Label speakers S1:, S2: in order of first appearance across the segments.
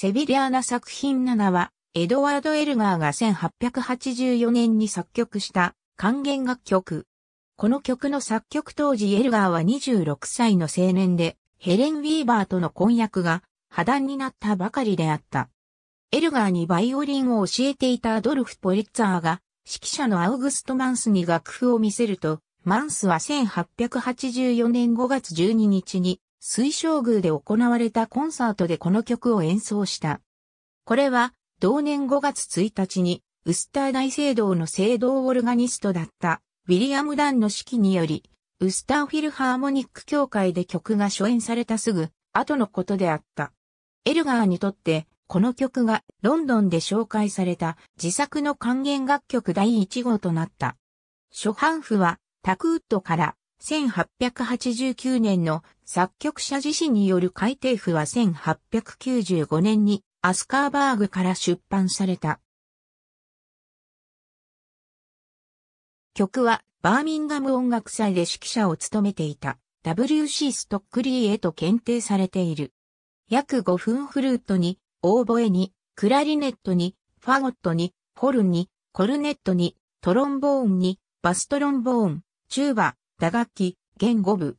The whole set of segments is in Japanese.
S1: セビリアーナ作品7は、エドワード・エルガーが1884年に作曲した還元楽
S2: 曲。この曲の作曲当時エルガーは26歳の青年で、ヘレン・ウィーバーとの婚約が破談になったばかりであった。エルガーにバイオリンを教えていたアドルフ・ポリッツァーが、指揮者のアウグスト・マンスに楽譜を見せると、マンスは1884年5月12日に水晶宮で行われたコンサートでこの曲を演奏した。これは、同年5月1日に、ウスター大聖堂の聖堂オルガニストだった、ウィリアム・ダンの指揮により、ウスターフィルハーモニック協会で曲が初演されたすぐ、後のことであった。エルガーにとって、この曲がロンドンで紹介された自作の還元楽曲第1号となった。初版譜はタクウッドから1889年の作曲者自身
S1: による改訂譜は1895年にアスカーバーグから出版された。曲はバーミンガム音楽祭で指揮者を務めていた W.C. ストックリーへと検
S2: 定されている。約5分フルートに、オーボエに、クラリネットに、ファゴットに、ホルンに、コルネットに、トロンボーンに、バストロンボーン、チューバ、打楽器、言語部。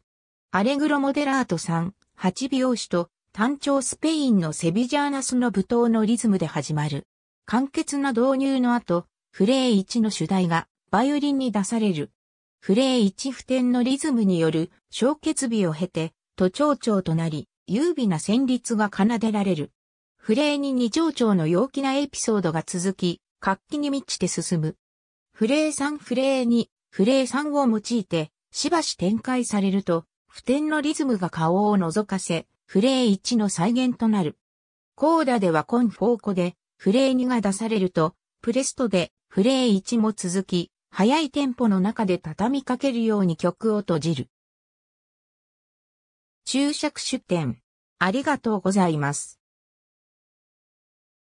S2: アレグロ・モデラートん、八拍子と単調スペインのセビジャーナスの舞踏のリズムで始まる。簡潔な導入の後、フレー1の主題がバイオリンに出される。フレー1不天のリズムによる小結日を経て、都長となり、優美な旋律が奏でられる。フレー2二長の陽気なエピソードが続き、活気に満ちて進む。フレー3フレー2、フレー3を用いて、しばし展開されると、普天のリズムが顔を覗かせ、フレー1の再現となる。コーダではコンフォーコで、フレー2が出されると、プレストでフレー1も続き、速いテンポの中で
S1: 畳みかけるように曲を閉じる。注釈出典。ありがとうございます。